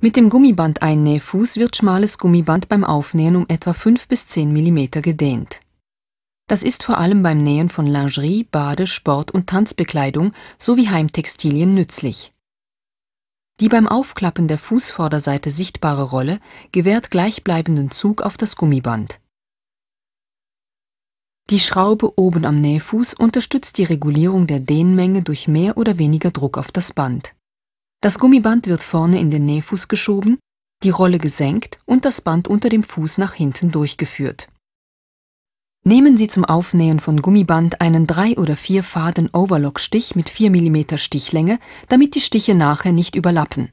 Mit dem Gummiband Einnähfuß wird schmales Gummiband beim Aufnähen um etwa 5 bis 10 mm gedehnt. Das ist vor allem beim Nähen von Lingerie, Bade Sport und Tanzbekleidung sowie Heimtextilien nützlich. Die beim Aufklappen der Fußvorderseite sichtbare Rolle gewährt gleichbleibenden Zug auf das Gummiband. Die Schraube oben am Nähfuß unterstützt die Regulierung der Dehnmenge durch mehr oder weniger Druck auf das Band das Gummiband wird vorne in den Nähfuß geschoben, die Rolle gesenkt und das Band unter dem Fuß nach hinten durchgeführt. Nehmen Sie zum Aufnähen von Gummiband einen 3 oder 4 Faden Overlock-Stich mit 4 mm Stichlänge, damit die Stiche nachher nicht überlappen